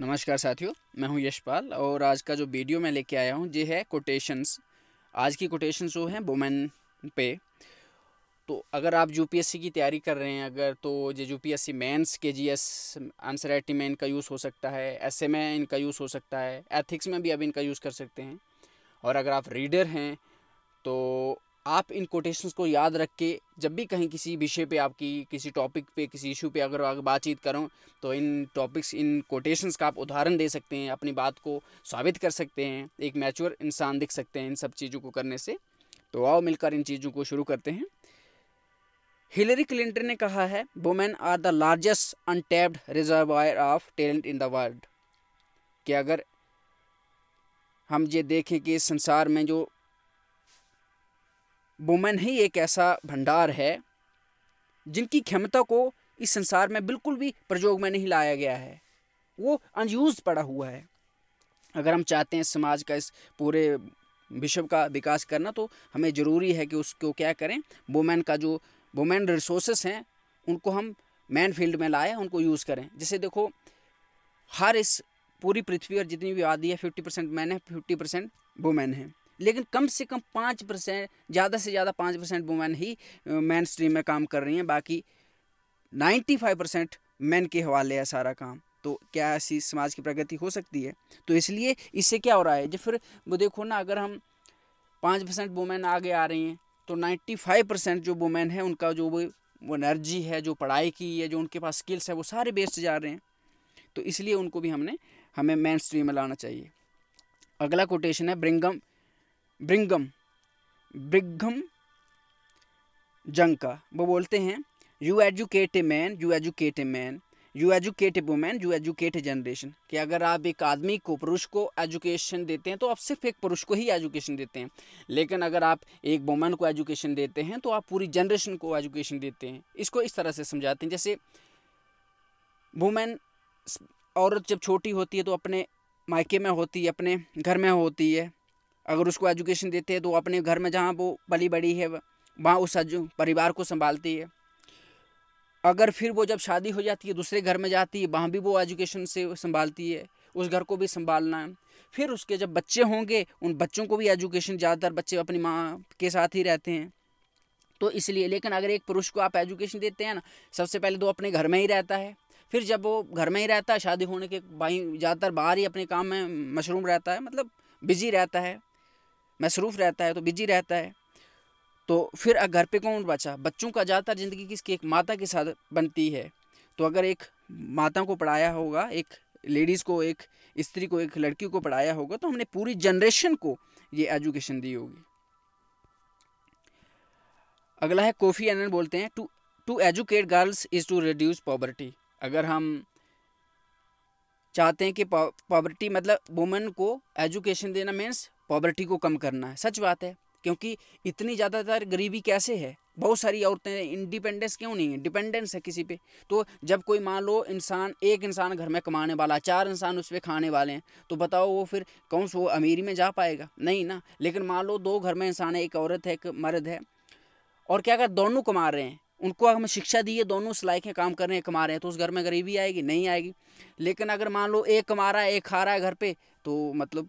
नमस्कार साथियों मैं हूं यशपाल और आज का जो वीडियो मैं लेके आया हूं ये है कोटेशंस आज की कोटेशंस वो हैं वुमेन पे तो अगर आप यूपीएससी की तैयारी कर रहे हैं अगर तो ये UPSC mains as answer writing में इनका यूज़ हो सकता है ऐसे में इनका यूज़ हो सकता है एथिक्स में भी अब इनका यूज़ कर सकते हैं और अगर आप रीडर हैं तो आप इन कोटेशंस को याद रख के जब भी कहीं किसी विषय पे आपकी किसी टॉपिक पे किसी इशू पे अगर आप बातचीत करो तो इन टॉपिक्स इन कोटेशंस का आप उदाहरण दे सकते हैं अपनी बात को साबित कर सकते हैं एक मैच्योर इंसान दिख सकते हैं इन सब चीज़ों को करने से तो आओ मिलकर इन चीज़ों को शुरू करते हैं हिलरी क्लिंटन ने कहा है women are the largest untapped reservoir of talent in the world कि अगर हम ये देखें कि संसार में जो वुमेन ही एक ऐसा भंडार है जिनकी क्षमता को इस संसार में बिल्कुल भी प्रयोग में नहीं लाया गया है वो अनयूज पड़ा हुआ है अगर हम चाहते हैं समाज का इस पूरे विश्व का विकास करना तो हमें ज़रूरी है कि उसको क्या करें वुमेन का जो वुमेन रिसोर्सेस हैं उनको हम मैन फील्ड में लाएं उनको यूज़ करें जैसे देखो हर इस पूरी पृथ्वी और जितनी भी आबादी है फिफ्टी परसेंट मैन है फिफ्टी परसेंट वुमेन है लेकिन कम से कम पाँच परसेंट ज़्यादा से ज़्यादा पाँच परसेंट वुमेन ही मैन स्ट्रीम में काम कर रही हैं बाकी नाइन्टी फाइव परसेंट मैन के हवाले है सारा काम तो क्या ऐसी समाज की प्रगति हो सकती है तो इसलिए इससे क्या हो रहा है जब फिर वो देखो ना अगर हम पाँच परसेंट वुमेन आगे आ रही हैं तो नाइन्टी फाइव परसेंट जो वुमेन है उनका जो वो वो एनर्जी है जो पढ़ाई की है जो उनके पास स्किल्स है वो सारे बेस्ट जा रहे हैं तो इसलिए उनको भी हमने हमें मेन स्ट्रीम में लाना चाहिए अगला कोटेशन है ब्रिंगम ब्रिंगम ब्रिगम जंका वो बोलते हैं you educate a man you educate a man you educate a women you educate a generation कि अगर आप एक आदमी को पुरुष को एजुकेशन देते हैं तो आप सिर्फ एक पुरुष को ही एजुकेशन देते हैं लेकिन अगर आप एक वुमेन को एजुकेशन देते हैं तो आप पूरी जनरेशन को एजुकेशन देते हैं इसको इस तरह से समझाते हैं जैसे वुमेन औरत जब छोटी होती है तो अपने मायके में होती है अपने घर में होती है अगर उसको एजुकेशन देते हैं तो अपने घर में जहाँ वो पली बड़ी है वहाँ उस परिवार को संभालती है अगर फिर वो जब शादी हो जाती है दूसरे घर में जाती है वहाँ भी वो एजुकेशन से संभालती है उस घर को भी संभालना है फिर उसके जब बच्चे होंगे उन बच्चों को भी एजुकेशन ज़्यादातर बच्चे अपनी माँ के साथ ही रहते हैं तो इसलिए लेकिन अगर एक पुरुष को आप एजुकेशन देते हैं ना सबसे पहले तो अपने घर में ही रहता है फिर जब वो घर में ही रहता है शादी होने के बाई ज़्यादातर बाहर ही अपने काम में मशरूम रहता है मतलब बिजी रहता है मसरूफ़ रहता है तो बिजी रहता है तो फिर घर पे कौन बचा बच्चों का ज़्यादातर ज़िंदगी किसकी एक माता के साथ बनती है तो अगर एक माता को पढ़ाया होगा एक लेडीज़ को एक स्त्री को एक लड़की को पढ़ाया होगा तो हमने पूरी जनरेशन को ये एजुकेशन दी होगी अगला है कोफ़ी एनन बोलते हैं to to educate girls is to reduce poverty अगर हम चाहते हैं कि पॉवर्टी मतलब वुमेन को एजुकेशन देना मीन्स पॉवर्टी को कम करना है सच बात है क्योंकि इतनी ज़्यादातर गरीबी कैसे है बहुत सारी औरतें इंडिपेंडेंस क्यों नहीं है डिपेंडेंस है किसी पे तो जब कोई मान लो इंसान एक इंसान घर में कमाने वाला चार इंसान उस पर खाने वाले हैं तो बताओ वो फिर कौन सो अमीरी में जा पाएगा नहीं ना लेकिन मान लो दो घर में इंसान है एक औरत है एक मर्द है और क्या अगर दोनों कमा रहे हैं उनको अगर हम शिक्षा दी है दोनों उस लायक काम कर रहे हैं कमा रहे हैं तो उस घर में गरीबी आएगी नहीं आएगी लेकिन अगर मान लो एक कमा रहा है एक खा रहा है घर पर तो मतलब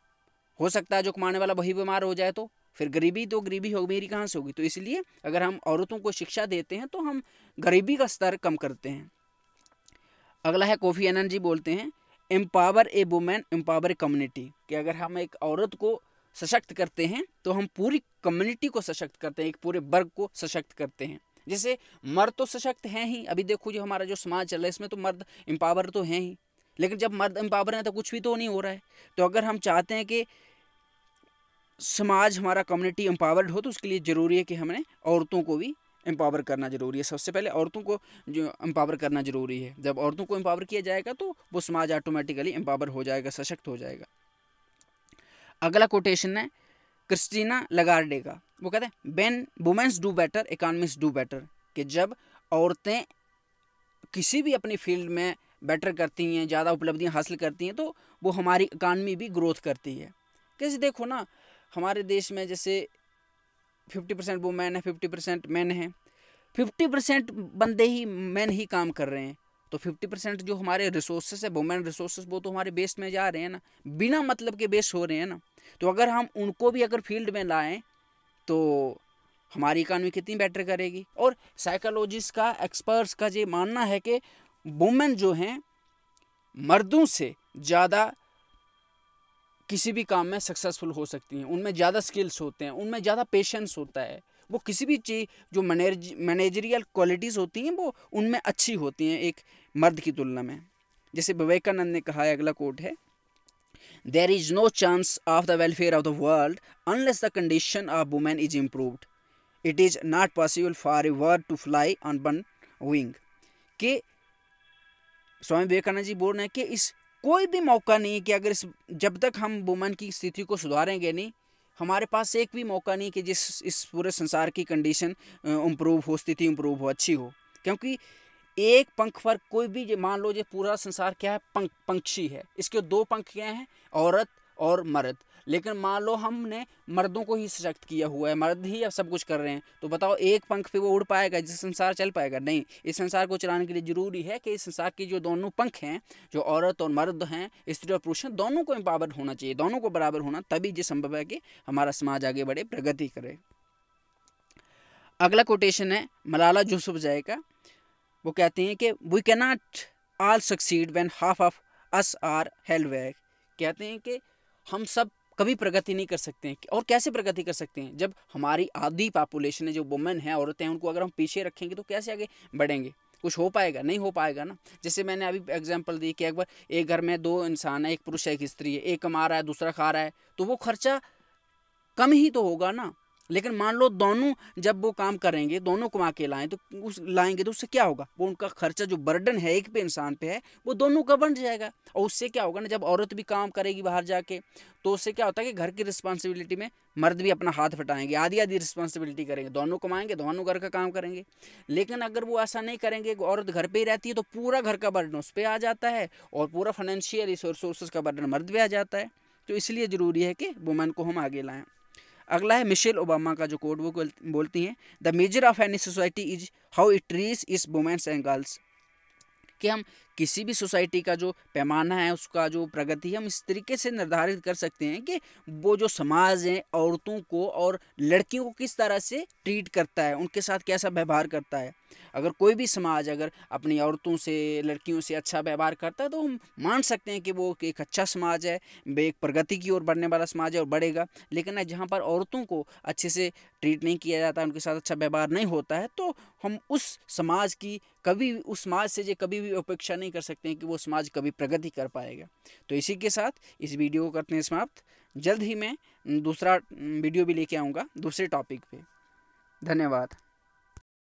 हो सकता है जो कमाने वाला वही बीमार हो जाए तो फिर गरीबी तो गरीबी होगी मेरी कहाँ से होगी तो इसलिए अगर हम औरतों को शिक्षा देते हैं तो हम गरीबी का स्तर कम करते हैं अगला है कोफ़ी एनन जी बोलते हैं empower a women empower a community कि अगर हम एक औरत को सशक्त करते हैं तो हम पूरी कम्युनिटी को सशक्त करते हैं एक पूरे वर्ग को सशक्त करते हैं जैसे मर्द तो सशक्त हैं ही अभी देखो जो हमारा जो समाज चल रहा है इसमें तो मर्द एम्पावर तो हैं ही लेकिन जब मर्द एम्पावर हैं तो कुछ भी तो नहीं हो रहा है तो अगर हम चाहते हैं कि समाज हमारा कम्युनिटी एम्पावर्ड हो तो उसके लिए ज़रूरी है कि हमने औरतों को भी एम्पावर करना ज़रूरी है सबसे पहले औरतों को जो एम्पावर करना ज़रूरी है जब औरतों को एम्पावर किया जाएगा तो वो समाज ऑटोमेटिकली एम्पावर हो जाएगा सशक्त हो जाएगा अगला कोटेशन है क्रिस्टीना लगार्डे का वो कहते हैं when women's do better economics do better कि जब औरतें किसी भी अपनी फील्ड में बेटर करती हैं ज़्यादा उपलब्धियाँ हासिल करती हैं तो वो हमारी इकानमी भी ग्रोथ करती है कैसे देखो ना हमारे देश में जैसे फिफ्टी परसेंट वो मैन है फिफ्टी परसेंट मैन है फिफ्टी परसेंट बंदे ही मैन ही काम कर रहे हैं तो फिफ्टी परसेंट जो हमारे रिसोर्सेस है वुमेन रिसोर्सेस वो तो हमारे बेस में जा रहे हैं ना बिना मतलब के बेस हो रहे हैं ना तो अगर हम उनको भी अगर फील्ड में लाएं तो हमारी इकानमी कितनी बेटर करेगी और साइकोलॉजिस्ट का एक्सपर्ट्स का ये मानना है कि वुमेन जो हैं मर्दों से ज़्यादा किसी भी काम में सक्सेसफुल हो सकती हैं उनमें ज़्यादा स्किल्स होते हैं उनमें ज़्यादा पेशेंस होता है वो किसी भी चीज़ जो मैनेज मैनेजरियल क्वालिटीज़ होती हैं वो उनमें अच्छी होती हैं एक मर्द की तुलना में जैसे विवेकानंद ने कहा है अगला कोट है there is no chance of the welfare of the world unless the condition of women is improved it is not possible for a word to fly on one wing के स्वामी विवेकानंद जी बोल रहे हैं कि इस कोई भी मौका नहीं है कि अगर इस जब तक हम वुमेन की स्थिति को सुधारेंगे नहीं हमारे पास एक भी मौका नहीं कि जिस इस पूरे संसार की कंडीशन इम्प्रूव हो स्थिति इम्प्रूव हो अच्छी हो क्योंकि एक पंख पर कोई भी मान लो ये पूरा संसार क्या है पंख पंक्षी है इसके दो पंख क्या हैं औरत और मर्द लेकिन मान लो हमने मर्दों को ही सशक्त किया हुआ है मर्द ही अब सब कुछ कर रहे हैं तो बताओ एक पंख पे वो उड़ पाएगा जिस संसार चल पाएगा नहीं इस संसार को चलाने के लिए ज़रूरी है कि इस संसार के जो दोनों पंख हैं जो औरत और मर्द हैं स्त्री और पुरुष हैं दोनों को एम्पावर होना चाहिए दोनों को बराबर होना तभी ये संभव है कि हमारा समाज आगे बढ़े प्रगति करे अगला कोटेशन है मलाला जूसुफ जय का वो कहते हैं कि we not all succeed when half of us are held कहते हैं कि हम सब कभी प्रगति नहीं कर सकते हैं और कैसे प्रगति कर सकते हैं जब हमारी आधी पॉपुलेशन है जो वुमेन है औरतें हैं उनको अगर हम पीछे रखेंगे तो कैसे आगे बढ़ेंगे कुछ हो पाएगा नहीं हो पाएगा ना जैसे मैंने अभी एग्जाम्पल दी कि एक बार एक घर में दो इंसान है एक पुरुष है एक स्त्री है एक कमा रहा है दूसरा खा रहा है तो वो खर्चा कम ही तो होगा ना लेकिन मान लो दोनों जब वो काम करेंगे दोनों कमा के लाएँ तो उस लाएंगे तो उससे क्या होगा वो उनका खर्चा जो बर्डन है एक पे इंसान पे है वो दोनों का बन जाएगा और उससे क्या होगा ना जब औरत भी काम करेगी बाहर जाके तो उससे क्या होता है कि घर की रिस्पॉन्सिबिलिटी में मर्द भी अपना हाथ फटाएंगे आधी आधी रिस्पॉन्सिबिलिटी करेंगे दोनों कमाएंगे दोनों घर का काम करेंगे लेकिन अगर वो ऐसा नहीं करेंगे औरत घर पर ही रहती है तो पूरा घर का बर्डन उस पर आ जाता है और पूरा फाइनेंशियल रिसोर्सेज का बर्डन मर्द पर आ जाता है तो इसलिए ज़रूरी है कि वुमेन को हम आगे लाएँ अगला है मिशेल ओबामा का जो कोड वो बोलती हैं the measure of any society is how it treats its women's and girls कि हम किसी भी सोसाइटी का जो पैमाना है उसका जो प्रगति है हम इस तरीके से निर्धारित कर सकते हैं कि वो जो समाज है औरतों को और लड़कियों को किस तरह से ट्रीट करता है उनके साथ कैसा व्यवहार करता है अगर कोई भी समाज अगर अपनी औरतों से लड़कियों से अच्छा व्यवहार करता है तो हम मान सकते हैं कि वो एक अच्छा समाज है वे एक प्रगति की ओर बढ़ने वाला समाज है और बढ़ेगा लेकिन जहाँ पर औरतों को अच्छे से ट्रीट नहीं किया जाता उनके साथ अच्छा व्यवहार नहीं होता है तो हम उस समाज की कभी उस समाज से जो कभी भी अपेक्षा नहीं नहीं कर सकते हैं कि वो समाज कभी प्रगति कर पाएगा तो इसी के साथ इस वीडियो को करते हैं समाप्त जल्द ही मैं दूसरा वीडियो भी लेके आऊँगा दूसरे टॉपिक पे धन्यवाद